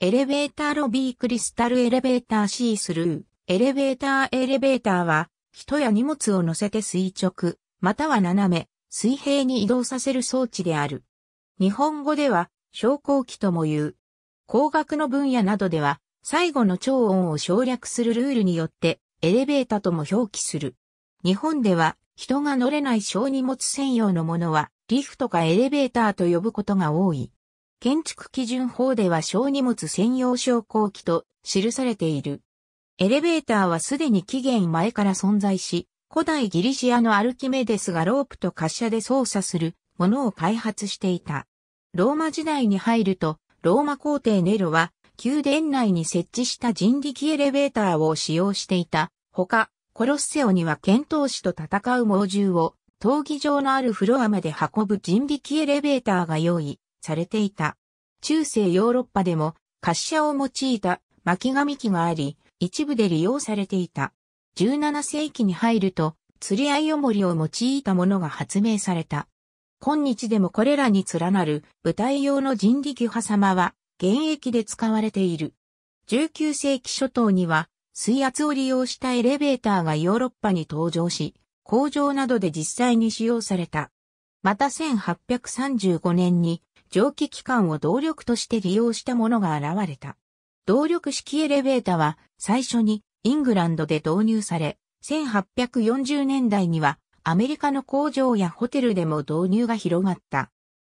エレベーターロビークリスタルエレベーターシースルー。エレベーターエレベーターは、人や荷物を乗せて垂直、または斜め、水平に移動させる装置である。日本語では、昇降機とも言う。工学の分野などでは、最後の超音を省略するルールによって、エレベーターとも表記する。日本では、人が乗れない小荷物専用のものは、リフトかエレベーターと呼ぶことが多い。建築基準法では小荷物専用昇降機と記されている。エレベーターはすでに期限前から存在し、古代ギリシアのアルキメデスがロープと滑車で操作するものを開発していた。ローマ時代に入ると、ローマ皇帝ネロは宮殿内に設置した人力エレベーターを使用していた。ほか、コロッセオには剣闘士と戦う猛獣を闘技場のあるフロアまで運ぶ人力エレベーターが用意されていた。中世ヨーロッパでも、滑車を用いた巻紙機があり、一部で利用されていた。17世紀に入ると、釣り合い重りを用いたものが発明された。今日でもこれらに連なる舞台用の人力波様は現役で使われている。19世紀初頭には水圧を利用したエレベーターがヨーロッパに登場し、工場などで実際に使用された。また1835年に蒸気機関を動力として利用したものが現れた。動力式エレベータは最初にイングランドで導入され、1840年代にはアメリカの工場やホテルでも導入が広がった。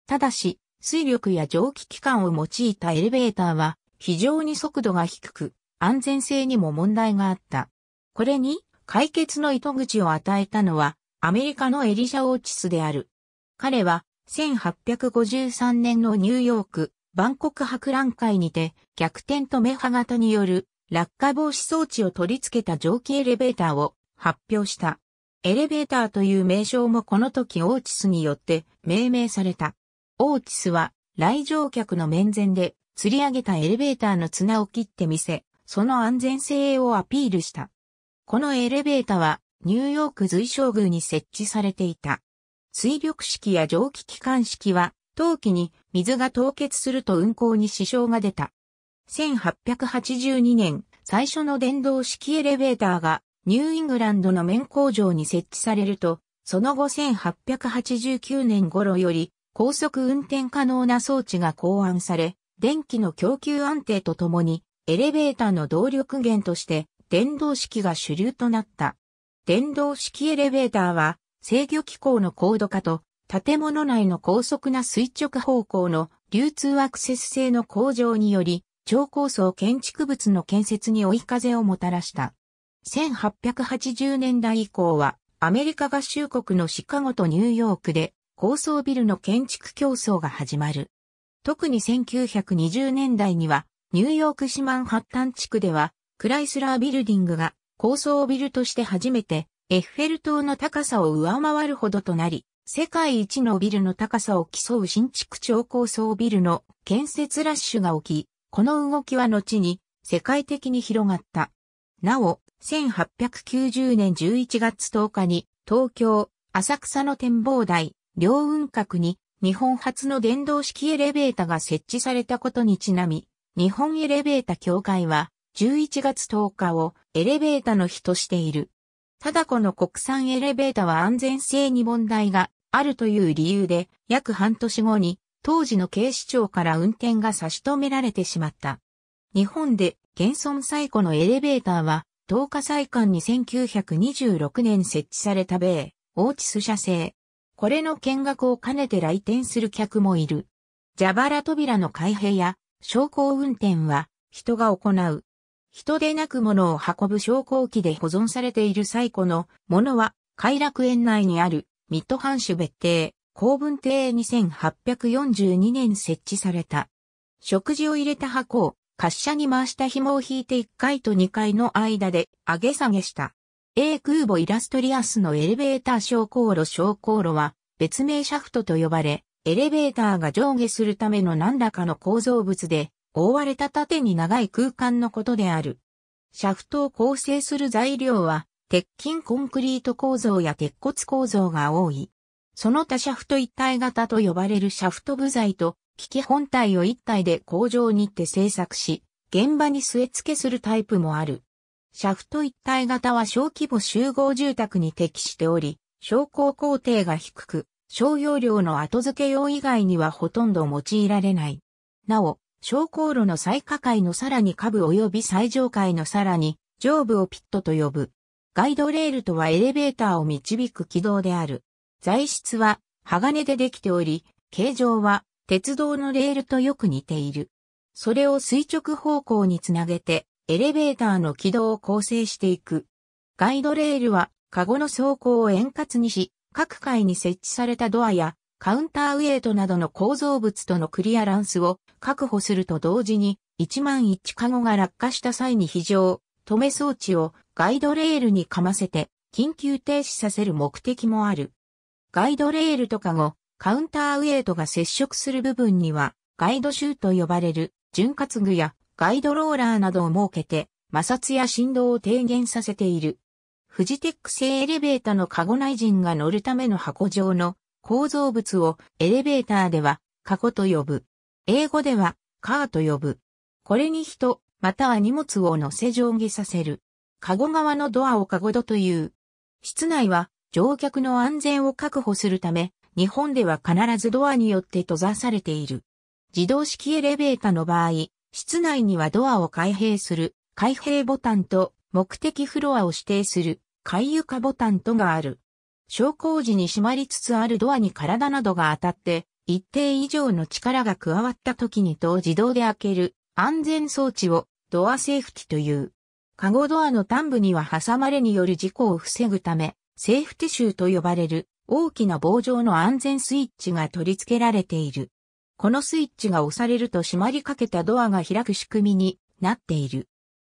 ただし、水力や蒸気機関を用いたエレベーターは非常に速度が低く、安全性にも問題があった。これに解決の糸口を与えたのはアメリカのエリシャ・オーチスである。彼は1853年のニューヨーク、万国博覧会にて、逆転と目破型による落下防止装置を取り付けた蒸気エレベーターを発表した。エレベーターという名称もこの時オーチスによって命名された。オーチスは来場客の面前で釣り上げたエレベーターの綱を切ってみせ、その安全性をアピールした。このエレベーターはニューヨーク随将宮に設置されていた。水力式や蒸気機関式は、陶器に水が凍結すると運行に支障が出た。1882年、最初の電動式エレベーターがニューイングランドの綿工場に設置されると、その後1889年頃より高速運転可能な装置が考案され、電気の供給安定とともにエレベーターの動力源として電動式が主流となった。電動式エレベーターは制御機構の高度化と、建物内の高速な垂直方向の流通アクセス性の向上により、超高層建築物の建設に追い風をもたらした。1880年代以降は、アメリカ合衆国のシカゴとニューヨークで、高層ビルの建築競争が始まる。特に1920年代には、ニューヨーク市マンハッタン地区では、クライスラービルディングが高層ビルとして初めてエッフェル塔の高さを上回るほどとなり、世界一のビルの高さを競う新築超高層ビルの建設ラッシュが起き、この動きは後に世界的に広がった。なお、1890年11月10日に東京、浅草の展望台、両雲閣に日本初の電動式エレベータが設置されたことにちなみ、日本エレベータ協会は11月10日をエレベータの日としている。ただこの国産エレベータは安全性に問題があるという理由で、約半年後に、当時の警視庁から運転が差し止められてしまった。日本で現存最古のエレベーターは、東日祭館に1926年設置された米、オーチス社製。これの見学を兼ねて来店する客もいる。蛇腹扉の開閉や、昇降運転は、人が行う。人でなく物を運ぶ昇降機で保存されている最古の物は、快楽園内にあるミッドハンシュ別邸、公文邸2842年設置された。食事を入れた箱を滑車に回した紐を引いて1階と2階の間で上げ下げした。A 空母イラストリアスのエレベーター昇降路昇降路は別名シャフトと呼ばれ、エレベーターが上下するための何らかの構造物で覆われた縦に長い空間のことである。シャフトを構成する材料は、鉄筋コンクリート構造や鉄骨構造が多い。その他シャフト一体型と呼ばれるシャフト部材と、機器本体を一体で工場にて製作し、現場に据え付けするタイプもある。シャフト一体型は小規模集合住宅に適しており、昇降工程が低く、商用量の後付け用以外にはほとんど用いられない。なお、昇降路の最下階のさらに下部及び最上階のさらに上部をピットと呼ぶ。ガイドレールとはエレベーターを導く軌道である。材質は鋼でできており、形状は鉄道のレールとよく似ている。それを垂直方向につなげてエレベーターの軌道を構成していく。ガイドレールはカゴの走行を円滑にし、各階に設置されたドアやカウンターウェイトなどの構造物とのクリアランスを確保すると同時に、1万1カゴが落下した際に非常、止め装置をガイドレールにかませて、緊急停止させる目的もある。ガイドレールとカゴ、カウンターウェイトが接触する部分には、ガイドシューと呼ばれる、潤滑具やガイドローラーなどを設けて、摩擦や振動を低減させている。フジテック製エレベーターのカゴ内陣が乗るための箱状の構造物をエレベーターでは過去と呼ぶ。英語ではカーと呼ぶ。これに人、または荷物を乗せ上下させる。カゴ側のドアをカゴドという。室内は乗客の安全を確保するため、日本では必ずドアによって閉ざされている。自動式エレベーターの場合、室内にはドアを開閉する開閉ボタンと目的フロアを指定する開床ボタンとがある。昇降時に閉まりつつあるドアに体などが当たって、一定以上の力が加わった時にと自動で開ける安全装置をドアセーフティという。カゴドアの端部には挟まれによる事故を防ぐため、セーフティシューと呼ばれる大きな棒状の安全スイッチが取り付けられている。このスイッチが押されると閉まりかけたドアが開く仕組みになっている。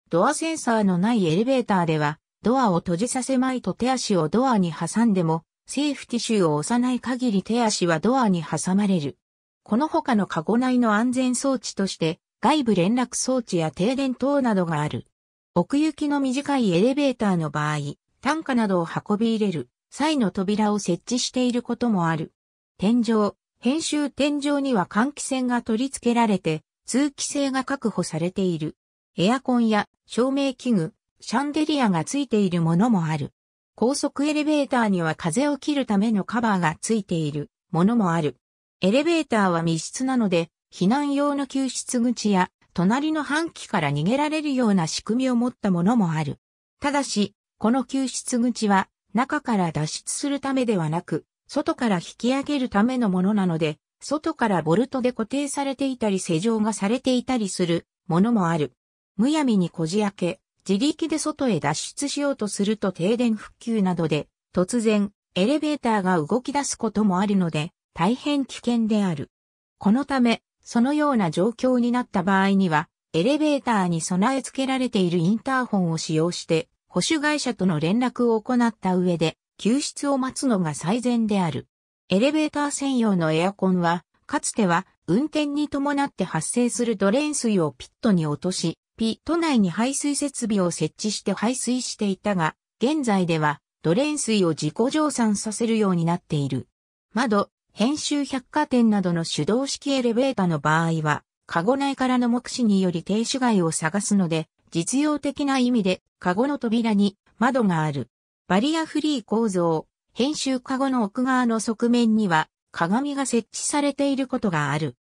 ドアセンサーのないエレベーターではドアを閉じさせまいと手足をドアに挟んでも、セーフティシューを押さない限り手足はドアに挟まれる。この他のカゴ内の安全装置として、外部連絡装置や停電等などがある。奥行きの短いエレベーターの場合、担架などを運び入れる際の扉を設置していることもある。天井、編集天井には換気扇が取り付けられて、通気性が確保されている。エアコンや照明器具、シャンデリアがついているものもある。高速エレベーターには風を切るためのカバーがついているものもある。エレベーターは密室なので、避難用の救出口や、隣の半旗から逃げられるような仕組みを持ったものもある。ただし、この救出口は、中から脱出するためではなく、外から引き上げるためのものなので、外からボルトで固定されていたり施錠がされていたりするものもある。むやみにこじ開け、自力で外へ脱出しようとすると停電復旧などで、突然、エレベーターが動き出すこともあるので、大変危険である。このため、そのような状況になった場合には、エレベーターに備え付けられているインターホンを使用して、保守会社との連絡を行った上で、救出を待つのが最善である。エレベーター専用のエアコンは、かつては運転に伴って発生するドレーン水をピットに落とし、ピ都内に排水設備を設置して排水していたが、現在ではドレン水を自己蒸散させるようになっている。窓、編集百貨店などの手動式エレベータの場合は、カゴ内からの目視により停止外を探すので、実用的な意味で、カゴの扉に窓がある。バリアフリー構造、編集カゴの奥側の側面には、鏡が設置されていることがある。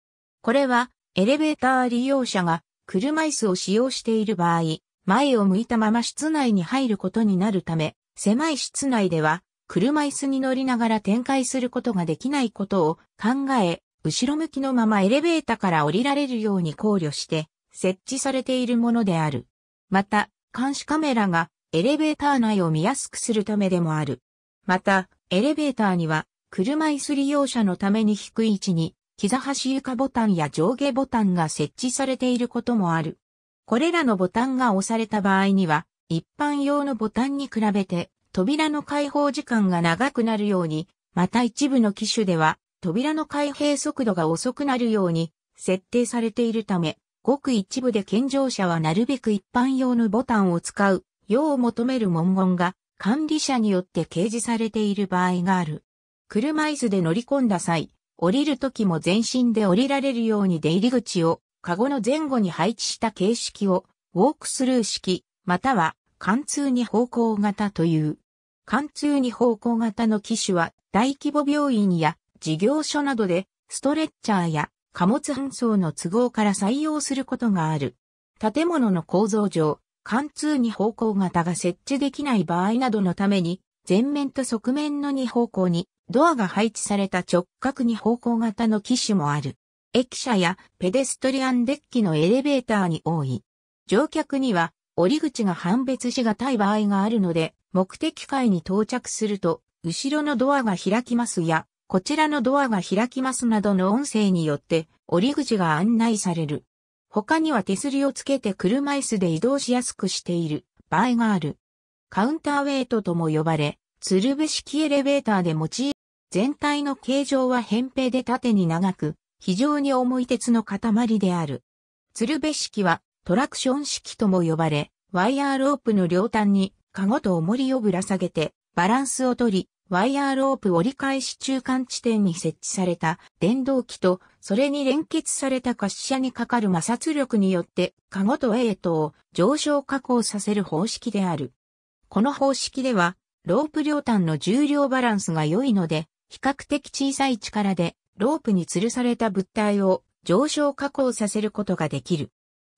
これは、エレベーター利用者が車椅子を使用している場合、前を向いたまま室内に入ることになるため、狭い室内では、車椅子に乗りながら展開することができないことを考え、後ろ向きのままエレベーターから降りられるように考慮して、設置されているものである。また、監視カメラがエレベーター内を見やすくするためでもある。また、エレベーターには、車椅子利用者のために低い位置に膝端床ボタンや上下ボタンが設置されていることもある。これらのボタンが押された場合には、一般用のボタンに比べて、扉の開放時間が長くなるように、また一部の機種では、扉の開閉速度が遅くなるように、設定されているため、ごく一部で健常者はなるべく一般用のボタンを使う、よう求める文言が、管理者によって掲示されている場合がある。車椅子で乗り込んだ際、降りる時も全身で降りられるように出入り口を、カゴの前後に配置した形式を、ウォークスルー式、または、貫通に方向型という。貫通に方向型の機種は、大規模病院や事業所などで、ストレッチャーや貨物搬送の都合から採用することがある。建物の構造上、貫通に方向型が設置できない場合などのために、前面と側面の2方向にドアが配置された直角に方向型の機種もある。駅舎やペデストリアンデッキのエレベーターに多い。乗客には折り口が判別しがたい場合があるので、目的階に到着すると、後ろのドアが開きますや、こちらのドアが開きますなどの音声によって折り口が案内される。他には手すりをつけて車椅子で移動しやすくしている場合がある。カウンターウェイトとも呼ばれ、鶴瓶式エレベーターで用い全体の形状は扁平で縦に長く、非常に重い鉄の塊である。鶴瓶式はトラクション式とも呼ばれ、ワイヤーロープの両端にカゴと重りをぶら下げて、バランスをとり、ワイヤーロープ折り返し中間地点に設置された電動機と、それに連結された滑車にかかる摩擦力によって、カゴとエイトを上昇加工させる方式である。この方式では、ロープ両端の重量バランスが良いので、比較的小さい力でロープに吊るされた物体を上昇加工させることができる。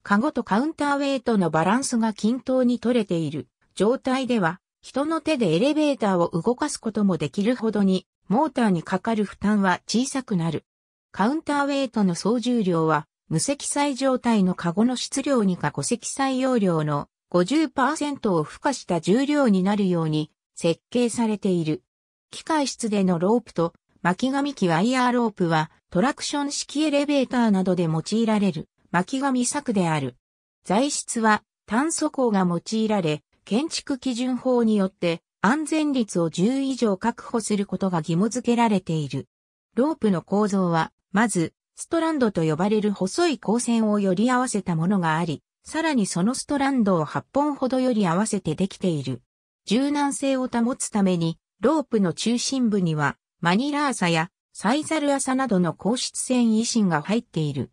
カゴとカウンターウェイトのバランスが均等に取れている状態では、人の手でエレベーターを動かすこともできるほどに、モーターにかかる負担は小さくなる。カウンターウェイトの総重量は、無積載状態のカゴの質量にか5積載容量の50%を付加した重量になるように設計されている。機械室でのロープと巻き紙機ワイヤーロープはトラクション式エレベーターなどで用いられる巻き紙柵である。材質は炭素鋼が用いられ、建築基準法によって安全率を10以上確保することが義務付けられている。ロープの構造は、まず、ストランドと呼ばれる細い光線をより合わせたものがあり、さらにそのストランドを8本ほどより合わせてできている。柔軟性を保つために、ロープの中心部には、マニラ朝やサイザル朝などの硬質繊維芯が入っている。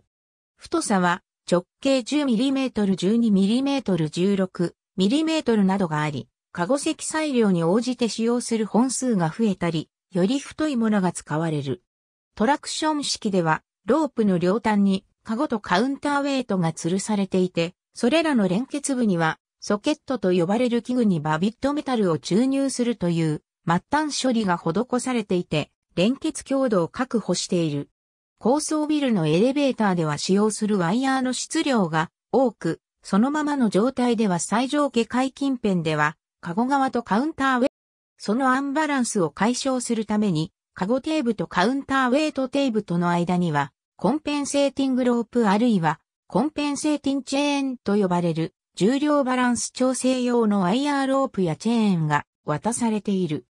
太さは直径 10mm、12mm、16mm などがあり、カゴ積載量に応じて使用する本数が増えたり、より太いものが使われる。トラクション式では、ロープの両端にカゴとカウンターウェイトが吊るされていて、それらの連結部には、ソケットと呼ばれる器具にバビットメタルを注入するという末端処理が施されていて、連結強度を確保している。高層ビルのエレベーターでは使用するワイヤーの質量が多く、そのままの状態では最上下階近辺では、カゴ側とカウンターウェイ、そのアンバランスを解消するために、カゴテーブとカウンターウェイトテーブとの間には、コンペンセーティングロープあるいは、コンペンセーティンチェーンと呼ばれる、重量バランス調整用のワイヤーロープやチェーンが渡されている。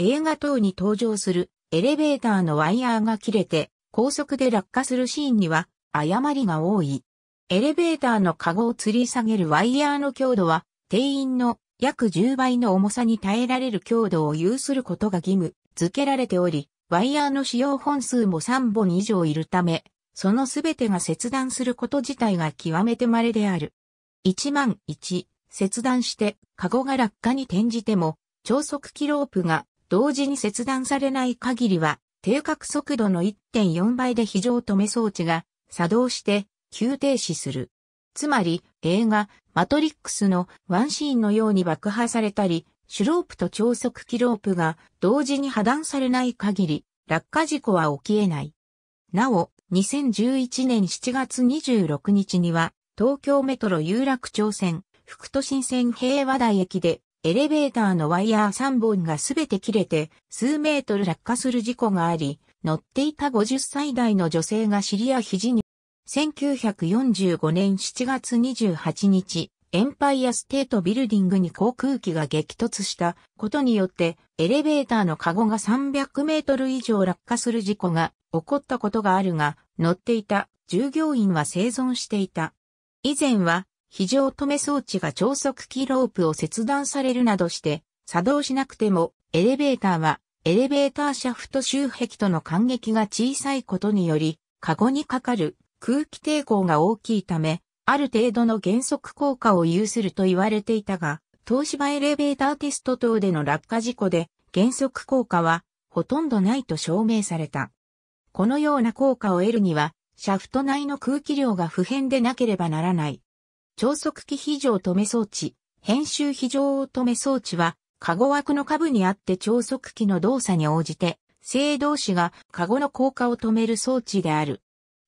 映画等に登場するエレベーターのワイヤーが切れて高速で落下するシーンには誤りが多い。エレベーターのカゴを吊り下げるワイヤーの強度は定員の約10倍の重さに耐えられる強度を有することが義務付けられており、ワイヤーの使用本数も3本以上いるため、そのすべてが切断すること自体が極めて稀である。1万1、切断して、カゴが落下に転じても、超速キロープが同時に切断されない限りは、定格速度の1.4倍で非常止め装置が作動して急停止する。つまり、映画、マトリックスのワンシーンのように爆破されたり、主ロープと超速機ロープが同時に破断されない限り、落下事故は起き得ない。なお、2011年7月26日には、東京メトロ有楽町線、副都心線平和台駅でエレベーターのワイヤー3本がすべて切れて数メートル落下する事故があり、乗っていた50歳代の女性が尻や肘に、1945年7月28日、エンパイアステートビルディングに航空機が激突したことによってエレベーターのカゴが300メートル以上落下する事故が起こったことがあるが乗っていた従業員は生存していた。以前は非常止め装置が超速機ロープを切断されるなどして作動しなくてもエレベーターはエレベーターシャフト周壁との間隙が小さいことにより、カゴにかかる空気抵抗が大きいため、ある程度の減速効果を有すると言われていたが、東芝エレベーターテスト等での落下事故で減速効果はほとんどないと証明された。このような効果を得るには、シャフト内の空気量が不変でなければならない。超速機非常止め装置、編集非常止め装置は、カゴ枠の下部にあって超速機の動作に応じて、静動詞がカゴの効果を止める装置である。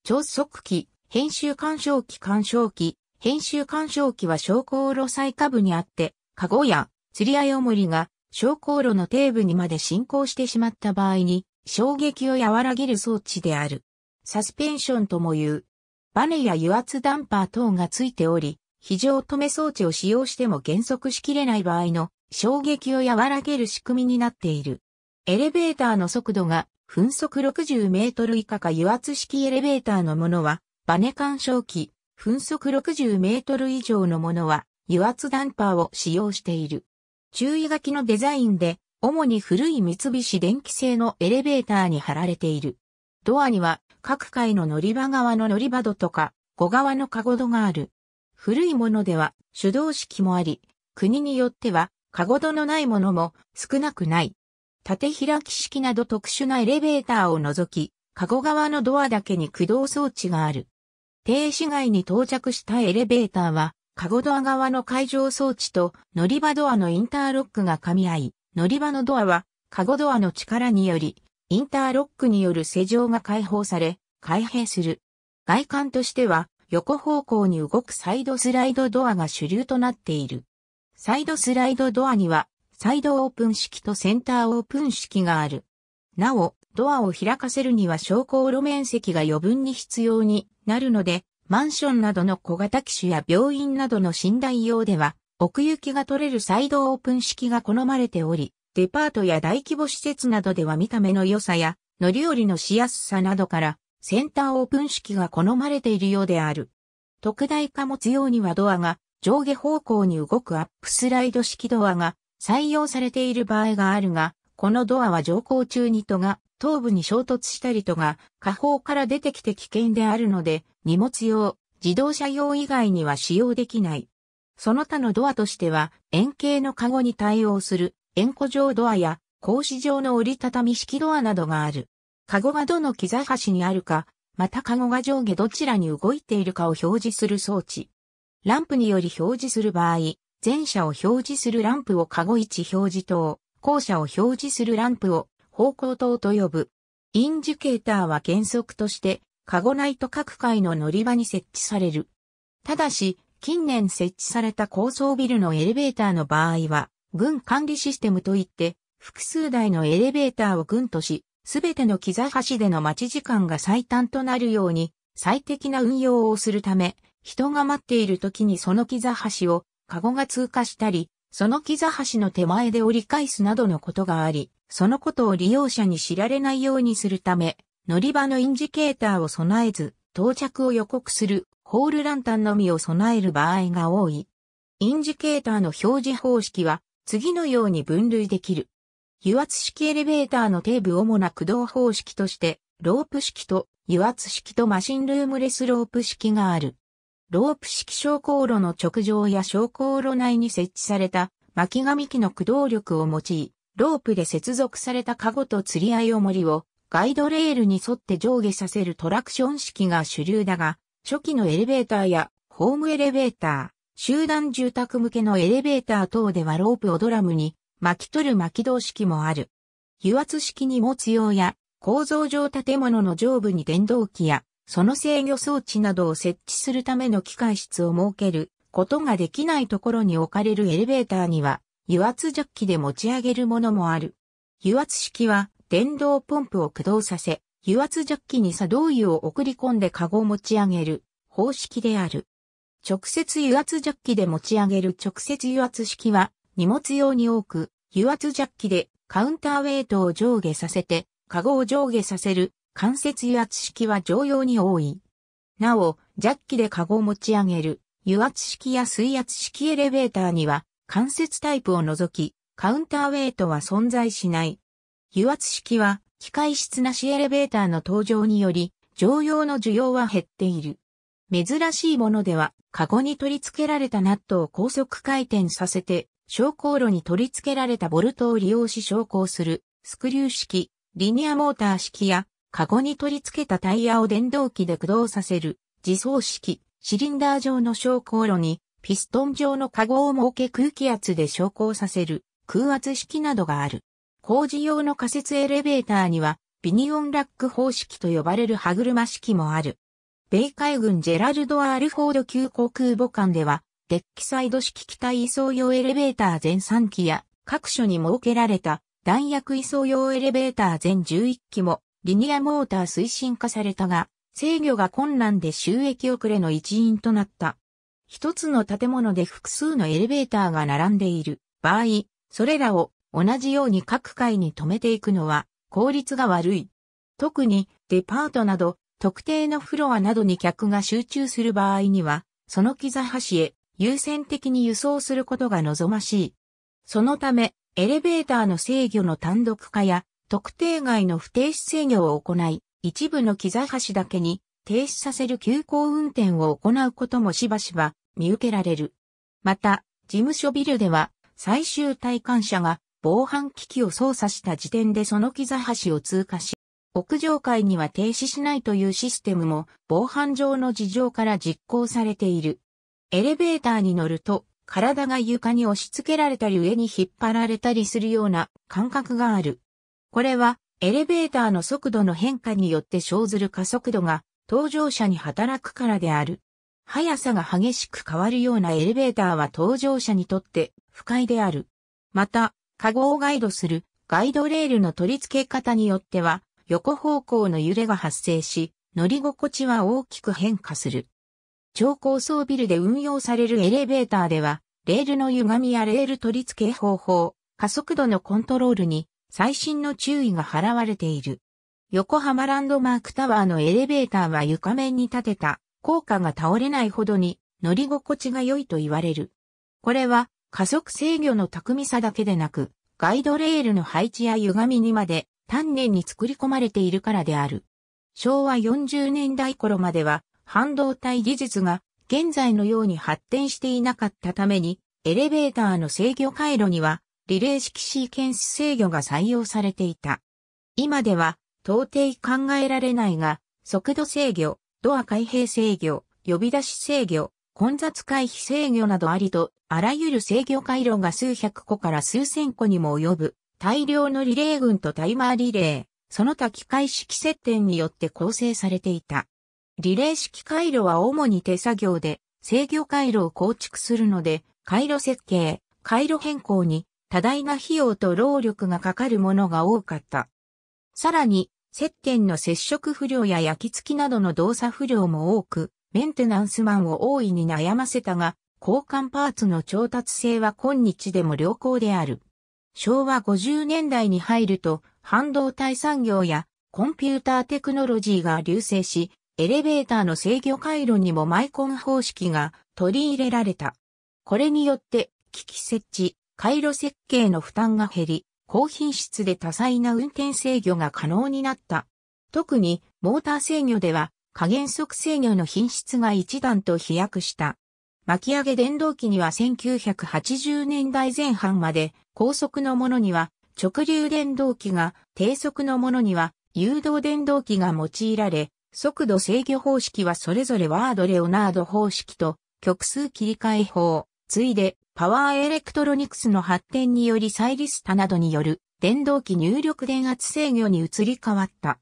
超速機、編集干渉機干渉機、編集干渉機は昇降路最下部にあって、カゴや釣り合い重りが昇降路の底部にまで進行してしまった場合に、衝撃を和らげる装置である。サスペンションとも言う。バネや油圧ダンパー等がついており、非常止め装置を使用しても減速しきれない場合の衝撃を和らげる仕組みになっている。エレベーターの速度が分速60メートル以下か油圧式エレベーターのものはバネ干渉器、分速60メートル以上のものは油圧ダンパーを使用している。注意書きのデザインで主に古い三菱電機製のエレベーターに貼られている。ドアには各階の乗り場側の乗り場戸とか、5側のカゴ戸がある。古いものでは手動式もあり、国によっては、かご戸のないものも少なくない。縦開き式など特殊なエレベーターを除き、かご側のドアだけに駆動装置がある。停止外に到着したエレベーターは、カゴドア側の会場装置と乗り場ドアのインターロックが噛み合い、乗り場のドアはカゴドアの力により、インターロックによる施錠が解放され、開閉する。外観としては横方向に動くサイドスライドドアが主流となっている。サイドスライドドアには、サイドオープン式とセンターオープン式がある。なお、ドアを開かせるには昇降路面積が余分に必要になるので、マンションなどの小型機種や病院などの寝台用では、奥行きが取れるサイドオープン式が好まれており、デパートや大規模施設などでは見た目の良さや乗り降りのしやすさなどからセンターオープン式が好まれているようである。特大貨物用にはドアが上下方向に動くアップスライド式ドアが採用されている場合があるが、このドアは乗降中に戸が頭部に衝突したりとが下方から出てきて危険であるので、荷物用、自動車用以外には使用できない。その他のドアとしては、円形のカゴに対応する、円弧状ドアや、格子状の折りたたみ式ドアなどがある。カゴがどの木材端にあるか、またカゴが上下どちらに動いているかを表示する装置。ランプにより表示する場合、前者を表示するランプをカゴ位置表示灯、後者を表示するランプを方向灯と呼ぶ。インジケーターは原則として、カゴ内と各階の乗り場に設置される。ただし、近年設置された高層ビルのエレベーターの場合は、軍管理システムといって、複数台のエレベーターを軍とし、すべての木座橋での待ち時間が最短となるように最適な運用をするため、人が待っている時にその木座橋をカゴが通過したり、その木座橋の手前で折り返すなどのことがあり、そのことを利用者に知られないようにするため、乗り場のインジケーターを備えず、到着を予告するホールランタンのみを備える場合が多い。インジケーターの表示方式は次のように分類できる。油圧式エレベーターの底部主な駆動方式として、ロープ式と油圧式とマシンルームレスロープ式がある。ロープ式昇降路の直上や昇降路内に設置された巻紙機の駆動力を用い、ロープで接続されたカゴと釣り合いもりをガイドレールに沿って上下させるトラクション式が主流だが、初期のエレベーターやホームエレベーター、集団住宅向けのエレベーター等ではロープをドラムに巻き取る巻き動式もある。油圧式に持つ用や構造上建物の上部に電動機やその制御装置などを設置するための機械室を設けることができないところに置かれるエレベーターには油圧ジャッキで持ち上げるものもある。油圧式は電動ポンプを駆動させ、油圧ジャッキに作動油を送り込んでカゴを持ち上げる方式である。直接油圧ジャッキで持ち上げる直接油圧式は荷物用に多く、油圧ジャッキでカウンターウェイトを上下させて、カゴを上下させる関節油圧式は常用に多い。なお、ジャッキでカゴを持ち上げる油圧式や水圧式エレベーターには関節タイプを除き、カウンターウェイトは存在しない。油圧式は機械室なしエレベーターの登場により、常用の需要は減っている。珍しいものでは、カゴに取り付けられたナットを高速回転させて、昇降炉に取り付けられたボルトを利用し昇降する、スクリュー式、リニアモーター式や、カゴに取り付けたタイヤを電動機で駆動させる、自走式、シリンダー状の昇降炉に、ピストン状のカゴを設け空気圧で昇降させる、空圧式などがある。工事用の仮設エレベーターには、ビニオンラック方式と呼ばれる歯車式もある。米海軍ジェラルド・アールフォード級航空母艦では、デッキサイド式機体移送用エレベーター全3機や各所に設けられた弾薬移送用エレベーター全11機もリニアモーター推進化されたが制御が困難で収益遅れの一因となった。一つの建物で複数のエレベーターが並んでいる場合、それらを同じように各階に止めていくのは効率が悪い。特にデパートなど特定のフロアなどに客が集中する場合には、その木差へ優先的に輸送することが望ましい。そのため、エレベーターの制御の単独化や、特定外の不停止制御を行い、一部の木座橋だけに停止させる急行運転を行うこともしばしば見受けられる。また、事務所ビルでは、最終体感者が防犯機器を操作した時点でその木座橋を通過し、屋上階には停止しないというシステムも防犯上の事情から実行されている。エレベーターに乗ると、体が床に押し付けられたり上に引っ張られたりするような感覚がある。これは、エレベーターの速度の変化によって生ずる加速度が、搭乗者に働くからである。速さが激しく変わるようなエレベーターは搭乗者にとって不快である。また、カゴをガイドするガイドレールの取り付け方によっては、横方向の揺れが発生し、乗り心地は大きく変化する。超高層ビルで運用されるエレベーターでは、レールの歪みやレール取り付け方法、加速度のコントロールに最新の注意が払われている。横浜ランドマークタワーのエレベーターは床面に立てた効果が倒れないほどに乗り心地が良いと言われる。これは加速制御の巧みさだけでなく、ガイドレールの配置や歪みにまで丹念に作り込まれているからである。昭和40年代頃までは半導体技術が現在のように発展していなかったために、エレベーターの制御回路には、リレー式シーケンス制御が採用されていた。今では、到底考えられないが、速度制御、ドア開閉制御、呼び出し制御、混雑回避制御などありと、あらゆる制御回路が数百個から数千個にも及ぶ、大量のリレー群とタイマーリレー、その他機械式接点によって構成されていた。リレー式回路は主に手作業で制御回路を構築するので、回路設計、回路変更に多大な費用と労力がかかるものが多かった。さらに、接点の接触不良や焼き付きなどの動作不良も多く、メンテナンスマンを大いに悩ませたが、交換パーツの調達性は今日でも良好である。昭和50年代に入ると、半導体産業やコンピューターテクノロジーが流星し、エレベーターの制御回路にもマイコン方式が取り入れられた。これによって、機器設置、回路設計の負担が減り、高品質で多彩な運転制御が可能になった。特に、モーター制御では、加減速制御の品質が一段と飛躍した。巻き上げ電動機には1980年代前半まで、高速のものには直流電動機が、低速のものには誘導電動機が用いられ、速度制御方式はそれぞれワードレオナード方式と極数切り替え法、ついでパワーエレクトロニクスの発展によりサイリスタなどによる電動機入力電圧制御に移り変わった。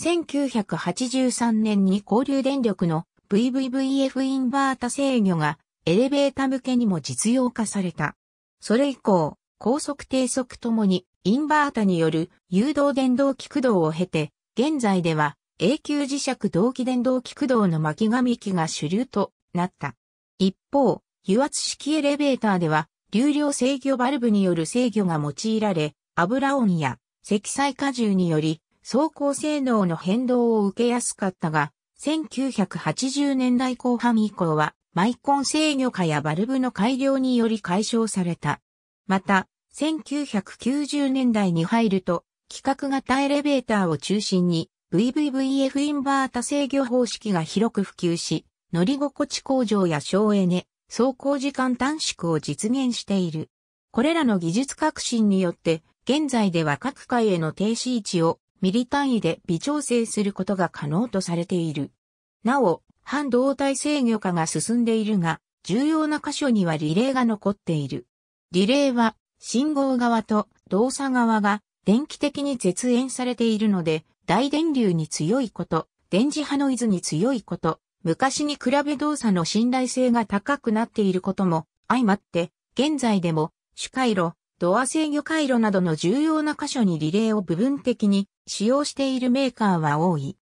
1983年に交流電力の VVVF インバータ制御がエレベータ向けにも実用化された。それ以降、高速低速ともにインバータによる誘導電動機駆動を経て、現在では永久磁石同期電動機駆動の巻紙機が主流となった。一方、油圧式エレベーターでは、流量制御バルブによる制御が用いられ、油温や積載荷重により、走行性能の変動を受けやすかったが、1980年代後半以降は、マイコン制御化やバルブの改良により解消された。また、1990年代に入ると、規格型エレベーターを中心に、VVVF インバータ制御方式が広く普及し、乗り心地向上や省エネ、走行時間短縮を実現している。これらの技術革新によって、現在では各階への停止位置をミリ単位で微調整することが可能とされている。なお、半導体制御化が進んでいるが、重要な箇所にはリレーが残っている。リレーは、信号側と動作側が電気的に絶縁されているので、大電流に強いこと、電磁波ノイズに強いこと、昔に比べ動作の信頼性が高くなっていることも相まって、現在でも主回路、ドア制御回路などの重要な箇所にリレーを部分的に使用しているメーカーは多い。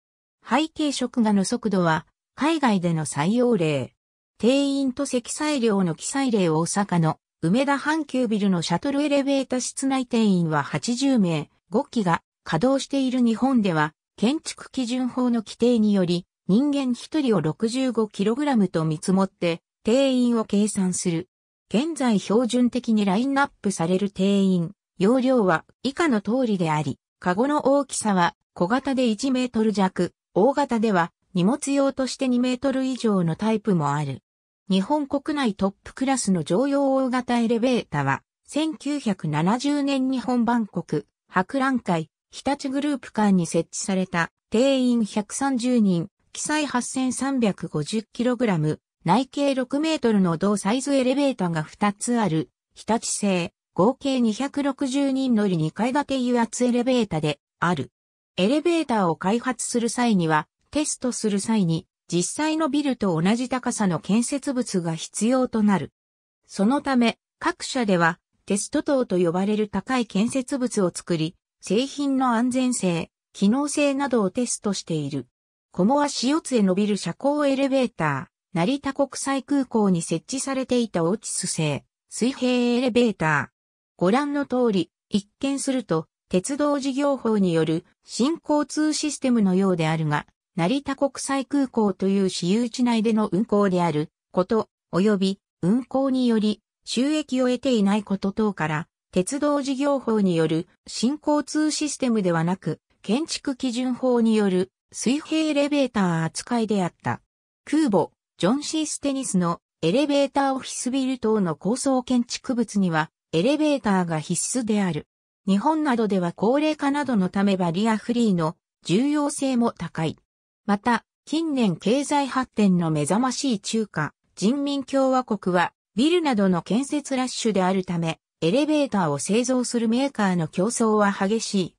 背景食画の速度は海外での採用例。定員と積載量の記載例大阪の梅田阪急ビルのシャトルエレベータ室内定員は80名、5機が稼働している日本では、建築基準法の規定により、人間一人を 65kg と見積もって、定員を計算する。現在標準的にラインナップされる定員、容量は以下の通りであり、カゴの大きさは小型で1メートル弱、大型では荷物用として2メートル以上のタイプもある。日本国内トップクラスの常用大型エレベータは、1970年日本万国、博覧会、日立グループ間に設置された定員130人、記載 8350kg、内径6メートルの同サイズエレベーターが2つある、日立製、合計260人乗り2階建て油圧エレベーターである。エレベーターを開発する際には、テストする際に、実際のビルと同じ高さの建設物が必要となる。そのため、各社では、テスト塔と呼ばれる高い建設物を作り、製品の安全性、機能性などをテストしている。コモア塩津へ伸びる車高エレベーター、成田国際空港に設置されていたオーチス製、水平エレベーター。ご覧の通り、一見すると、鉄道事業法による新交通システムのようであるが、成田国際空港という私有地内での運行であること、及び運行により収益を得ていないこと等から、鉄道事業法による新交通システムではなく、建築基準法による水平エレベーター扱いであった。空母、ジョン・シーステニスのエレベーターオフィスビル等の高層建築物には、エレベーターが必須である。日本などでは高齢化などのためバリアフリーの重要性も高い。また、近年経済発展の目覚ましい中華、人民共和国は、ビルなどの建設ラッシュであるため、エレベーターを製造するメーカーの競争は激しい。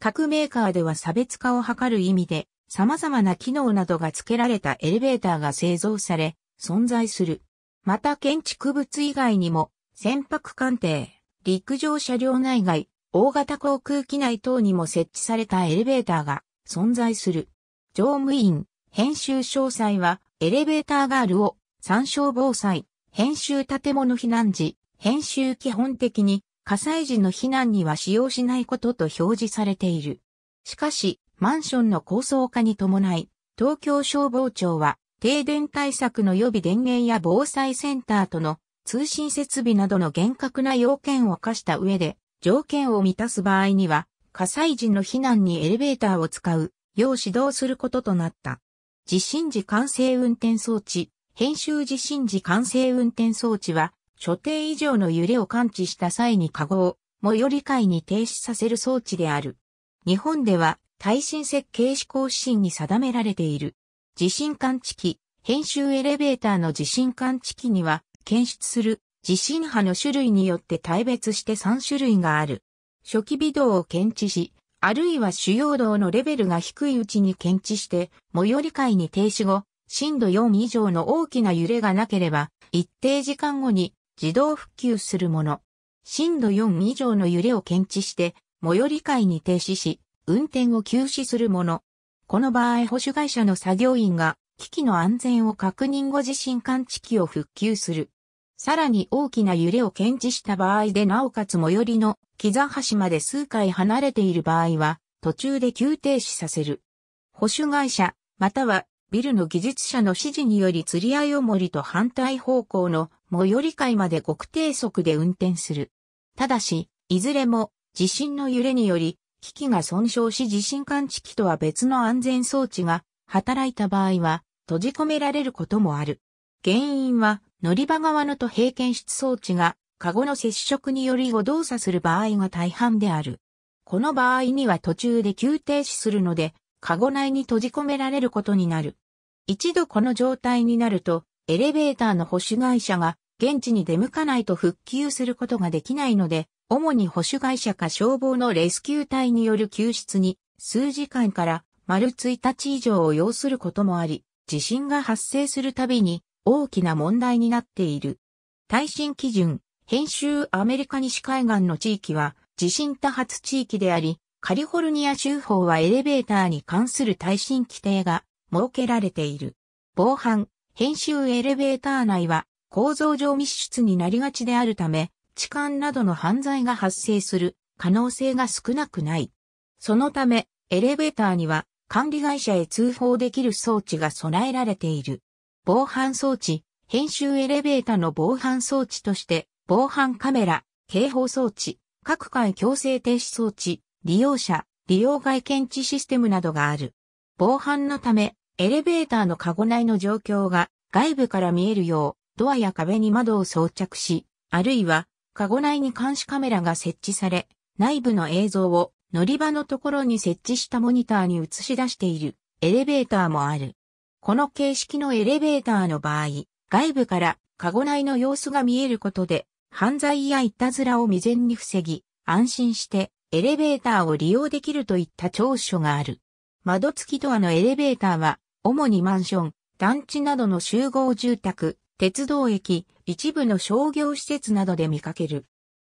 各メーカーでは差別化を図る意味で、様々な機能などが付けられたエレベーターが製造され、存在する。また建築物以外にも、船舶艦艇、陸上車両内外、大型航空機内等にも設置されたエレベーターが存在する。乗務員、編集詳細は、エレベーターガールを、参照防災、編集建物避難時、編集基本的に火災時の避難には使用しないことと表示されている。しかし、マンションの高層化に伴い、東京消防庁は停電対策の予備電源や防災センターとの通信設備などの厳格な要件を課した上で、条件を満たす場合には、火災時の避難にエレベーターを使う、よう指導することとなった。地震時管制運転装置、編集地震時管制運転装置は、所定以上の揺れを感知した際にカゴを最寄り海に停止させる装置である。日本では耐震設計施行指針に定められている。地震感知器、編集エレベーターの地震感知器には、検出する地震波の種類によって大別して3種類がある。初期微動を検知し、あるいは主要動のレベルが低いうちに検知して、最寄り海に停止後、震度4以上の大きな揺れがなければ、一定時間後に自動復旧するもの。震度4以上の揺れを検知して、最寄り会に停止し、運転を休止するもの。この場合保守会社の作業員が、機器の安全を確認後地震感知器を復旧する。さらに大きな揺れを検知した場合でなおかつ最寄りの木座橋まで数回離れている場合は途中で急停止させる。保守会社、またはビルの技術者の指示により釣り合いを森と反対方向の最寄り会まで極低速で運転する。ただし、いずれも地震の揺れにより機器が損傷し地震感知器とは別の安全装置が働いた場合は閉じ込められることもある。原因は乗り場側のと平検出装置がカゴの接触により誤動作する場合が大半である。この場合には途中で急停止するのでカゴ内に閉じ込められることになる。一度この状態になると、エレベーターの保守会社が現地に出向かないと復旧することができないので、主に保守会社か消防のレスキュー隊による救出に数時間から丸1日以上を要することもあり、地震が発生するたびに大きな問題になっている。耐震基準、編集アメリカ西海岸の地域は地震多発地域であり、カリフォルニア州法はエレベーターに関する耐震規定が設けられている。防犯、編集エレベーター内は構造上密室になりがちであるため、痴漢などの犯罪が発生する可能性が少なくない。そのため、エレベーターには管理会社へ通報できる装置が備えられている。防犯装置、編集エレベーターの防犯装置として、防犯カメラ、警報装置、各階強制停止装置、利用者、利用外検知システムなどがある。防犯のため、エレベーターのカゴ内の状況が外部から見えるよう、ドアや壁に窓を装着し、あるいは、カゴ内に監視カメラが設置され、内部の映像を乗り場のところに設置したモニターに映し出しているエレベーターもある。この形式のエレベーターの場合、外部からカゴ内の様子が見えることで、犯罪やいたずらを未然に防ぎ、安心してエレベーターを利用できるといった長所がある。窓付きドアのエレベーターは、主にマンション、団地などの集合住宅、鉄道駅、一部の商業施設などで見かける。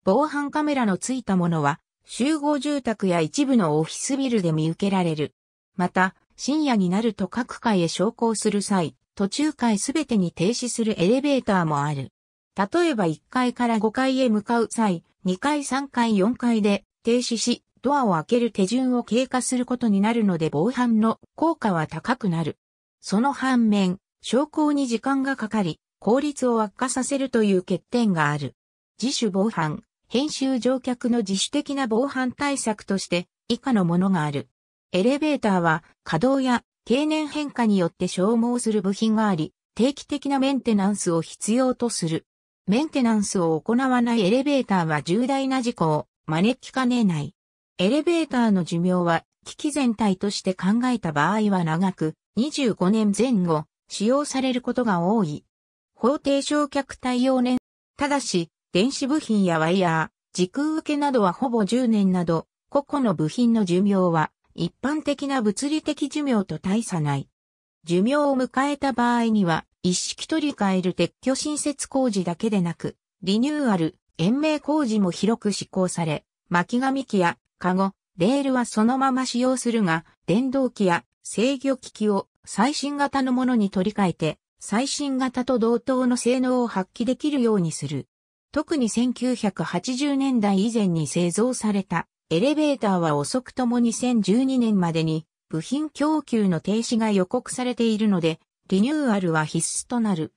防犯カメラのついたものは、集合住宅や一部のオフィスビルで見受けられる。また、深夜になると各階へ昇降する際、途中階すべてに停止するエレベーターもある。例えば1階から5階へ向かう際、2階3階4階で停止し、ドアを開ける手順を経過することになるので防犯の効果は高くなる。その反面、証拠に時間がかかり、効率を悪化させるという欠点がある。自主防犯、編集乗客の自主的な防犯対策として以下のものがある。エレベーターは稼働や経年変化によって消耗する部品があり、定期的なメンテナンスを必要とする。メンテナンスを行わないエレベーターは重大な事故を招きかねない。エレベーターの寿命は、機器全体として考えた場合は長く、25年前後、使用されることが多い。法定焼却対応年。ただし、電子部品やワイヤー、時空受けなどはほぼ10年など、個々の部品の寿命は、一般的な物理的寿命と大差ない。寿命を迎えた場合には、一式取り替える撤去新設工事だけでなく、リニューアル、延命工事も広く施行され、巻紙機や、カゴ、レールはそのまま使用するが、電動機や制御機器を最新型のものに取り替えて、最新型と同等の性能を発揮できるようにする。特に1980年代以前に製造されたエレベーターは遅くとも2012年までに部品供給の停止が予告されているので、リニューアルは必須となる。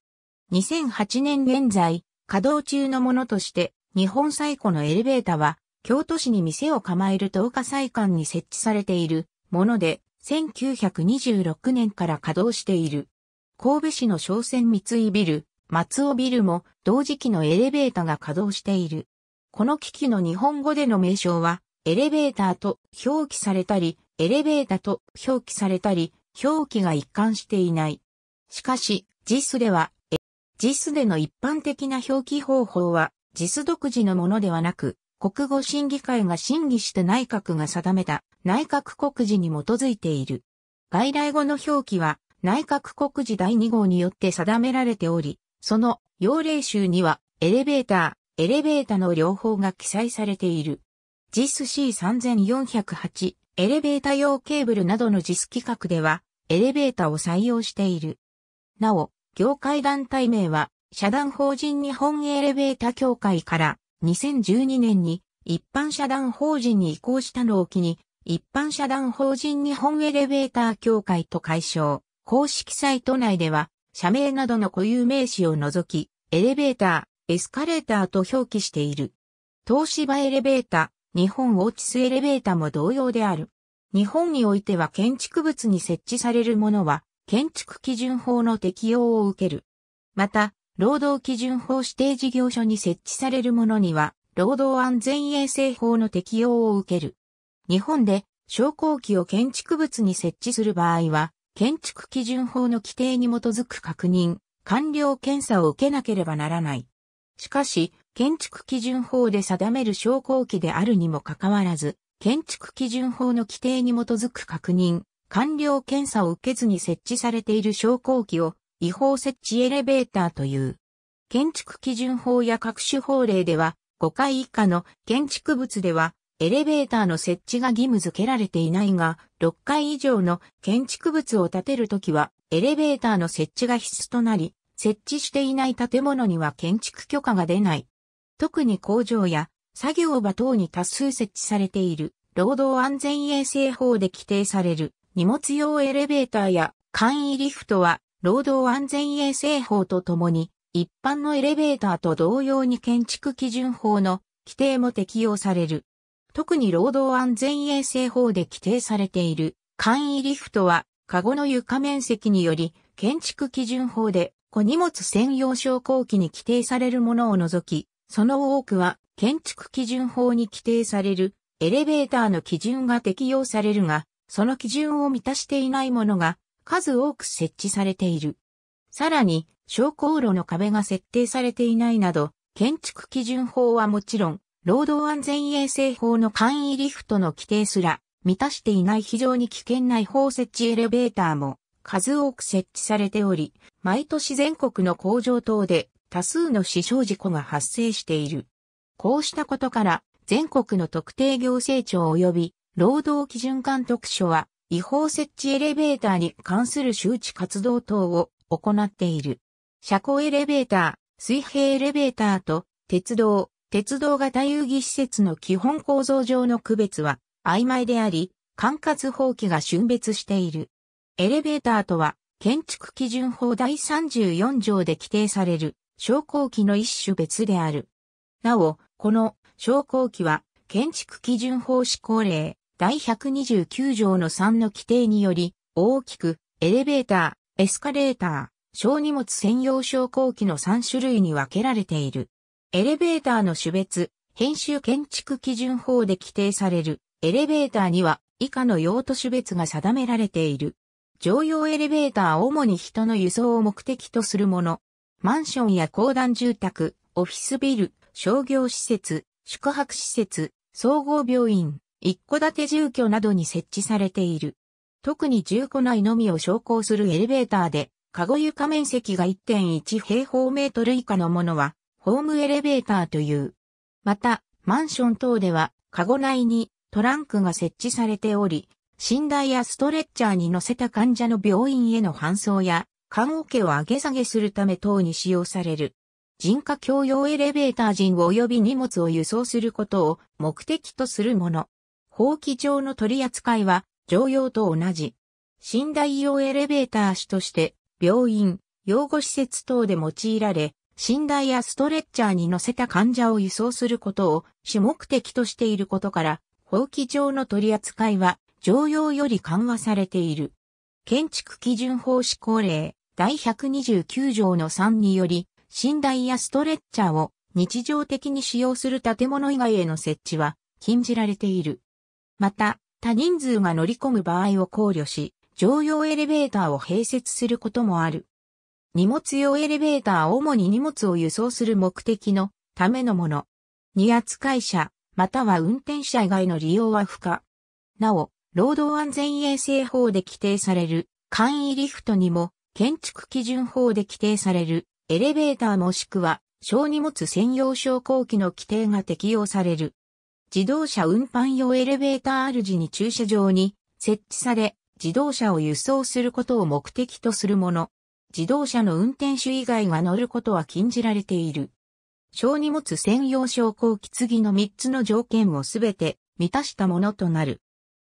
2008年現在、稼働中のものとして、日本最古のエレベータは、京都市に店を構える東火祭館に設置されているもので、1926年から稼働している。神戸市の商船三井ビル、松尾ビルも同時期のエレベータが稼働している。この機器の日本語での名称は、エレベーターと表記されたり、エレベータと表記されたり、表記が一貫していない。しかし、JIS では JIS での一般的な表記方法は、JIS 独自のものではなく、国語審議会が審議して内閣が定めた内閣告示に基づいている。外来語の表記は内閣告示第2号によって定められており、その要例集にはエレベーター、エレベータの両方が記載されている。JISC3408 エレベータ用ケーブルなどの JIS 規格ではエレベータを採用している。なお、業界団体名は、社団法人日本エレベータ協会から2012年に一般社団法人に移行したのを機に、一般社団法人日本エレベーター協会と解消。公式サイト内では、社名などの固有名詞を除き、エレベーター、エスカレーターと表記している。東芝エレベータ、ー、日本オーチスエレベーターも同様である。日本においては建築物に設置されるものは、建築基準法の適用を受ける。また、労働基準法指定事業所に設置されるものには、労働安全衛生法の適用を受ける。日本で、昇降機を建築物に設置する場合は、建築基準法の規定に基づく確認、完了検査を受けなければならない。しかし、建築基準法で定める昇降機であるにもかかわらず、建築基準法の規定に基づく確認、完了検査を受けずに設置されている昇降機を違法設置エレベーターという。建築基準法や各種法令では5階以下の建築物ではエレベーターの設置が義務付けられていないが、6階以上の建築物を建てるときはエレベーターの設置が必須となり、設置していない建物には建築許可が出ない。特に工場や作業場等に多数設置されている労働安全衛生法で規定される荷物用エレベーターや簡易リフトは、労働安全衛生法とともに、一般のエレベーターと同様に建築基準法の規定も適用される。特に労働安全衛生法で規定されている簡易リフトは、カゴの床面積により、建築基準法で小荷物専用昇降機に規定されるものを除き、その多くは建築基準法に規定されるエレベーターの基準が適用されるが、その基準を満たしていないものが数多く設置されている。さらに、昇降路の壁が設定されていないなど、建築基準法はもちろん、労働安全衛生法の簡易リフトの規定すら満たしていない非常に危険な違法設置エレベーターも数多く設置されており、毎年全国の工場等で多数の死傷事故が発生している。こうしたことから、全国の特定行政庁及び労働基準監督署は違法設置エレベーターに関する周知活動等を行っている。車庫エレベーター、水平エレベーターと鉄道、鉄道型遊戯施設の基本構造上の区別は曖昧であり、管轄法規が峻別している。エレベーターとは、建築基準法第34条で規定される昇降機の一種別である。なお、この昇降機は建築基準法施行令第129条の3の規定により、大きく、エレベーター、エスカレーター、小荷物専用昇降機の3種類に分けられている。エレベーターの種別、編集建築基準法で規定されるエレベーターには以下の用途種別が定められている。常用エレベーター主に人の輸送を目的とするもの。マンションや公団住宅、オフィスビル、商業施設、宿泊施設、総合病院、一戸建て住居などに設置されている。特に住戸内のみを昇降するエレベーターで、籠床面積が1.1平方メートル以下のものは、ホームエレベーターという。また、マンション等では、籠内にトランクが設置されており、寝台やストレッチャーに乗せた患者の病院への搬送や、看家を上げ下げするため等に使用される。人家共用エレベーター人及び荷物を輸送することを目的とするもの。法規上の取り扱いは、常用と同じ。寝台用エレベーター種として、病院、養護施設等で用いられ、寝台やストレッチャーに乗せた患者を輸送することを主目的としていることから、法規上の取り扱いは、常用より緩和されている。建築基準法施行令第129条の3により、寝台やストレッチャーを日常的に使用する建物以外への設置は禁じられている。また、多人数が乗り込む場合を考慮し、常用エレベーターを併設することもある。荷物用エレベーター主に荷物を輸送する目的のためのもの。荷扱い者、または運転者以外の利用は不可。なお、労働安全衛生法で規定される簡易リフトにも建築基準法で規定されるエレベーターもしくは小荷物専用昇降機の規定が適用される。自動車運搬用エレベーター主に駐車場に設置され、自動車を輸送することを目的とするもの。自動車の運転手以外が乗ることは禁じられている。小荷物専用昇降機継ぎの3つの条件をすべて満たしたものとなる。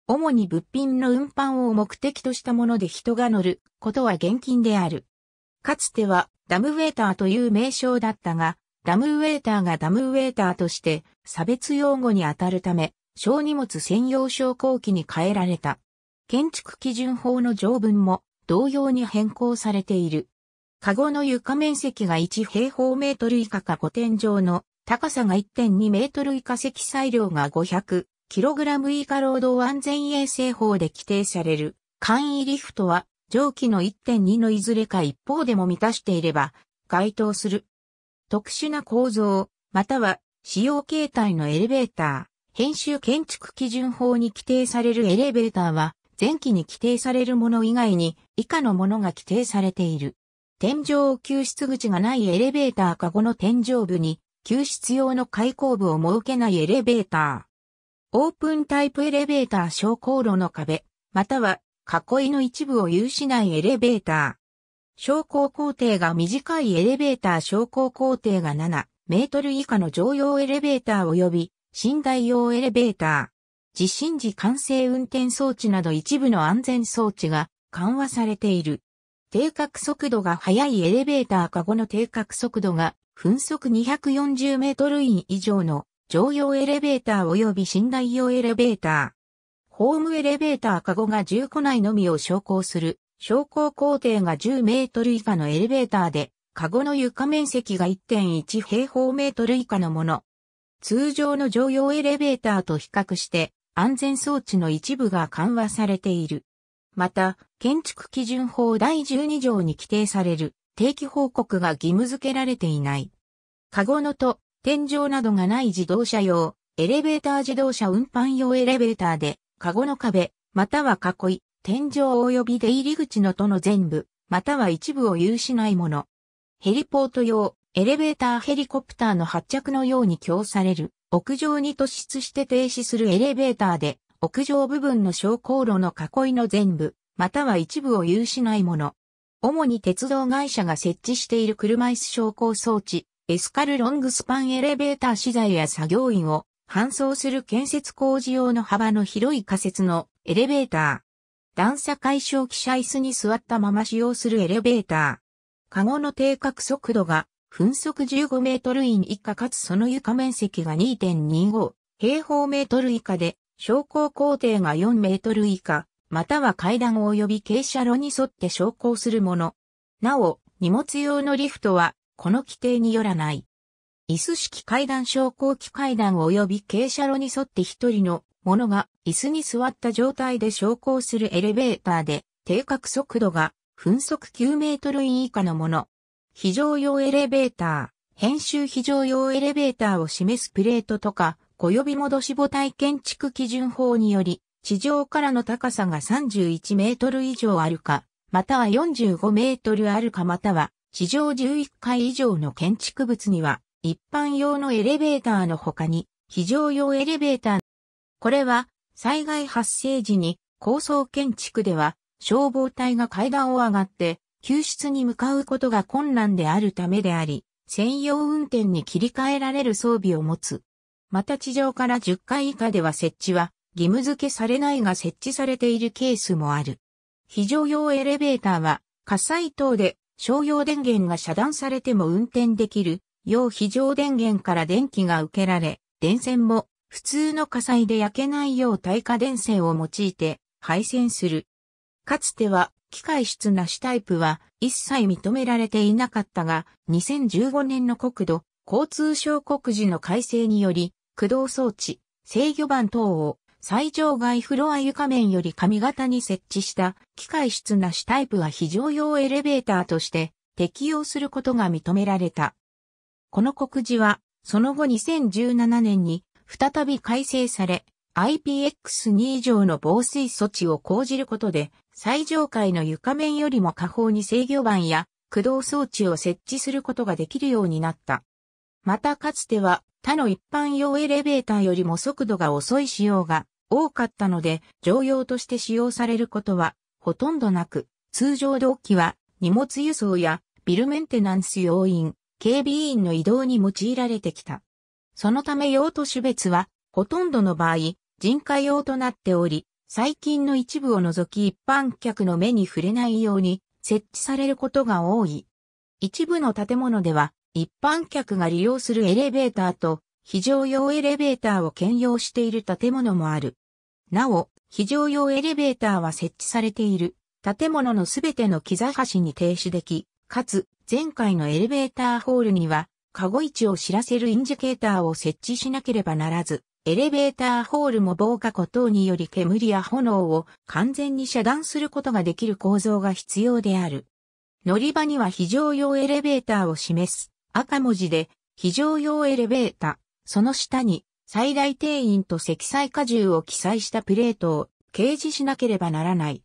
主に物品の運搬を目的としたもので人が乗ることは厳禁である。かつてはダムウェーターという名称だったが、ダムウェーターがダムウェーターとして差別用語に当たるため、小荷物専用昇降機に変えられた。建築基準法の条文も同様に変更されている。カゴの床面積が1平方メートル以下か5天井の高さが1.2メートル以下積載量が 500kg 以下労働安全衛生法で規定される簡易リフトは上記の1.2のいずれか一方でも満たしていれば該当する特殊な構造、または使用形態のエレベーター、編集建築基準法に規定されるエレベーターは、前期に規定されるもの以外に以下のものが規定されている。天井救出口がないエレベーターかごの天井部に救出用の開口部を設けないエレベーター。オープンタイプエレベーター昇降路の壁、または囲いの一部を有しないエレベーター。昇降工程が短いエレベーター昇降工程が7メートル以下の常用エレベーター及び寝台用エレベーター、地震時管制運転装置など一部の安全装置が緩和されている。定格速度が速いエレベーターかごの定格速度が分速240メートルイン以上の常用エレベーター及び寝台用エレベーター。ホームエレベーターかごが10個内のみを昇降する昇降工程が10メートル以下のエレベーターで、カゴの床面積が1.1平方メートル以下のもの。通常の乗用エレベーターと比較して安全装置の一部が緩和されている。また、建築基準法第12条に規定される定期報告が義務付けられていない。カゴのと天井などがない自動車用、エレベーター自動車運搬用エレベーターで、カゴの壁、または囲い、天井及び出入り口の都の全部、または一部を有しないもの。ヘリポート用、エレベーターヘリコプターの発着のように供される、屋上に突出して停止するエレベーターで、屋上部分の昇降路の囲いの全部、または一部を有しないもの。主に鉄道会社が設置している車椅子昇降装置、エスカルロングスパンエレベーター資材や作業員を搬送する建設工事用の幅の広い仮設のエレベーター。段差解消汽車椅子に座ったまま使用するエレベーター。カゴの定格速度が分速15メートル以下かつその床面積が2.25平方メートル以下で、昇降工程が4メートル以下、または階段及び傾斜路に沿って昇降するもの。なお、荷物用のリフトは、この規定によらない。椅子式階段昇降機階段及び傾斜路に沿って一人の物が椅子に座った状態で昇降するエレベーターで、定格速度が分速9メートル以下のもの。非常用エレベーター、編集非常用エレベーターを示すプレートとか、及び戻し母体建築基準法により、地上からの高さが31メートル以上あるか、または45メートルあるかまたは、地上11階以上の建築物には、一般用のエレベーターの他に、非常用エレベーターこれは災害発生時に高層建築では消防隊が階段を上がって救出に向かうことが困難であるためであり、専用運転に切り替えられる装備を持つ。また地上から10階以下では設置は義務付けされないが設置されているケースもある。非常用エレベーターは火災等で商用電源が遮断されても運転できる、要非常電源から電気が受けられ、電線も普通の火災で焼けないよう耐火電線を用いて配線する。かつては機械室なしタイプは一切認められていなかったが、2015年の国土、交通省告示の改正により、駆動装置、制御盤等を最上外フロア床面より上型に設置した機械室なしタイプは非常用エレベーターとして適用することが認められた。この告示は、その後2017年に再び改正され、IPX2 以上の防水措置を講じることで、最上階の床面よりも下方に制御板や駆動装置を設置することができるようになった。またかつては他の一般用エレベーターよりも速度が遅い仕様が多かったので、常用として使用されることはほとんどなく、通常同期は荷物輸送やビルメンテナンス要員、警備員の移動に用いられてきた。そのため用途種別は、ほとんどの場合、人家用となっており、最近の一部を除き一般客の目に触れないように設置されることが多い。一部の建物では、一般客が利用するエレベーターと、非常用エレベーターを兼用している建物もある。なお、非常用エレベーターは設置されている建物のすべての木座端に停止でき、かつ前回のエレベーターホールには過去位置を知らせるインジケーターを設置しなければならず、エレベーターホールも防火庫等により煙や炎を完全に遮断することができる構造が必要である。乗り場には非常用エレベーターを示す赤文字で非常用エレベータ、ー、その下に最大定員と積載荷重を記載したプレートを掲示しなければならない。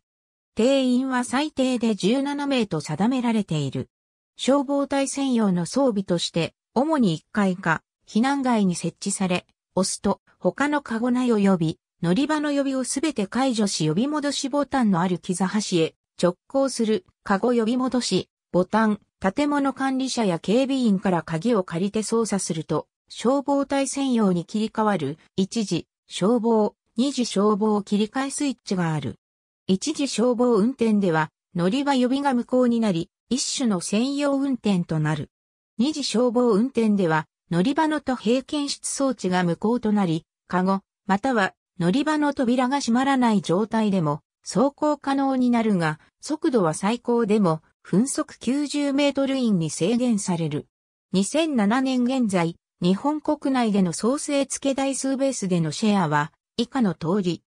定員は最低で17名と定められている。消防隊専用の装備として主に1階か、避難外に設置され、押すと他のカゴ内及び乗り場の呼びをすべて解除し呼び戻しボタンのある木座橋へ直行するカゴ呼び戻しボタン、建物管理者や警備員から鍵を借りて操作すると消防隊専用に切り替わる一時消防、二次消防切り替えスイッチがある。一時消防運転では乗り場呼びが無効になり一種の専用運転となる。二次消防運転では、乗り場のと平検出装置が無効となり、カゴ、または乗り場の扉が閉まらない状態でも走行可能になるが、速度は最高でも、分速90メートルインに制限される。2007年現在、日本国内での創生付け台数ベースでのシェアは、以下の通り。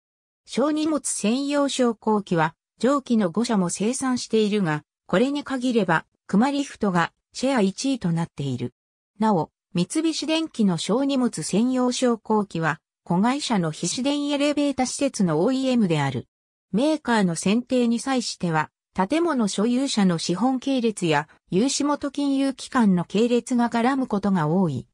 小荷物専用昇降機は、上記の5社も生産しているが、これに限れば、クマリフトがシェア1位となっている。なお、三菱電機の小荷物専用昇降機は、子会社の非市電エレベータ施設の OEM である。メーカーの選定に際しては、建物所有者の資本系列や融資元金融機関の系列が絡むことが多い。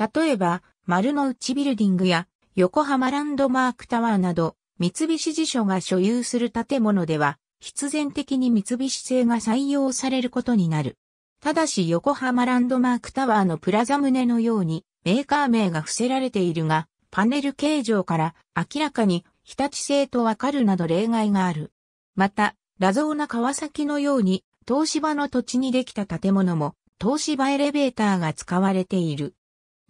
例えば、丸の内ビルディングや横浜ランドマークタワーなど、三菱辞所が所有する建物では、必然的に三菱製が採用されることになる。ただし横浜ランドマークタワーのプラザ棟のようにメーカー名が伏せられているが、パネル形状から明らかに日立製とわかるなど例外がある。また、ラゾーナ川崎のように東芝の土地にできた建物も東芝エレベーターが使われている。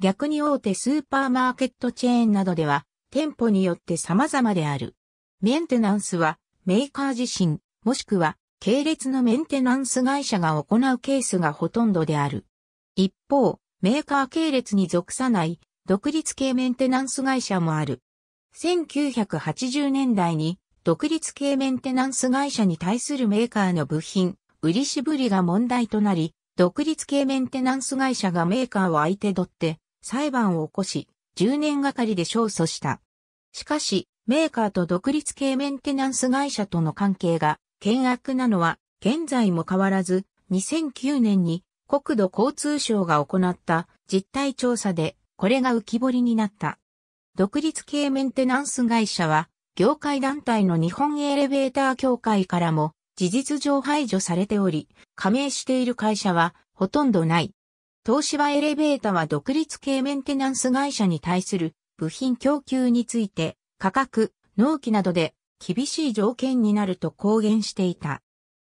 逆に大手スーパーマーケットチェーンなどでは店舗によって様々である。メンテナンスはメーカー自身、もしくは系列のメンテナンス会社が行うケースがほとんどである。一方、メーカー系列に属さない独立系メンテナンス会社もある。1980年代に独立系メンテナンス会社に対するメーカーの部品、売りしぶりが問題となり、独立系メンテナンス会社がメーカーを相手取って裁判を起こし、10年がかりで勝訴した。しかし、メーカーと独立系メンテナンス会社との関係が険悪なのは、現在も変わらず、2009年に国土交通省が行った実態調査で、これが浮き彫りになった。独立系メンテナンス会社は、業界団体の日本エレベーター協会からも事実上排除されており、加盟している会社はほとんどない。東芝エレベーターは独立系メンテナンス会社に対する部品供給について価格、納期などで厳しい条件になると公言していた。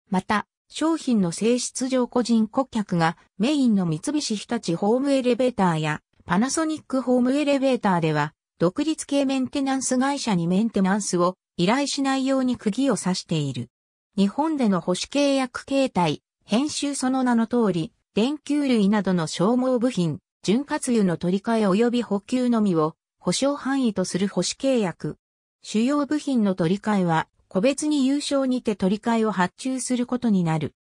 また、商品の性質上個人顧客がメインの三菱日立ホームエレベーターやパナソニックホームエレベーターでは独立系メンテナンス会社にメンテナンスを依頼しないように釘を刺している。日本での保守契約形態、編集その名の通り、電球類などの消耗部品、潤滑油の取り替え及び補給のみを保証範囲とする保守契約、主要部品の取り替えは、個別に優勝にて取り替えを発注することになる。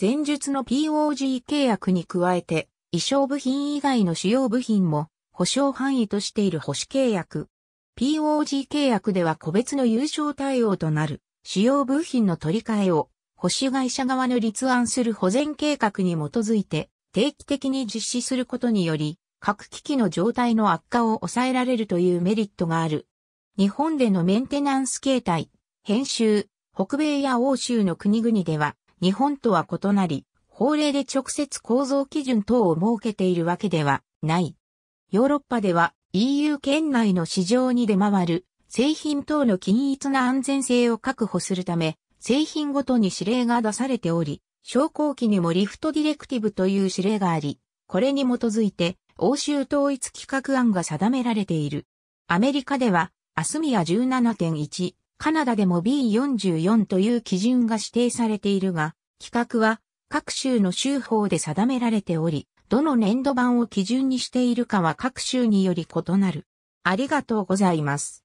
前述の POG 契約に加えて、衣装部品以外の主要部品も、保証範囲としている保守契約。POG 契約では個別の優勝対応となる、主要部品の取り替えを、保守会社側の立案する保全計画に基づいて、定期的に実施することにより、各機器の状態の悪化を抑えられるというメリットがある。日本でのメンテナンス形態、編集、北米や欧州の国々では、日本とは異なり、法令で直接構造基準等を設けているわけではない。ヨーロッパでは EU 圏内の市場に出回る製品等の均一な安全性を確保するため、製品ごとに指令が出されており、昇降機にもリフトディレクティブという指令があり、これに基づいて欧州統一規格案が定められている。アメリカではアスミア17.1、カナダでも B44 という基準が指定されているが、規格は各州の州法で定められており、どの年度版を基準にしているかは各州により異なる。ありがとうございます。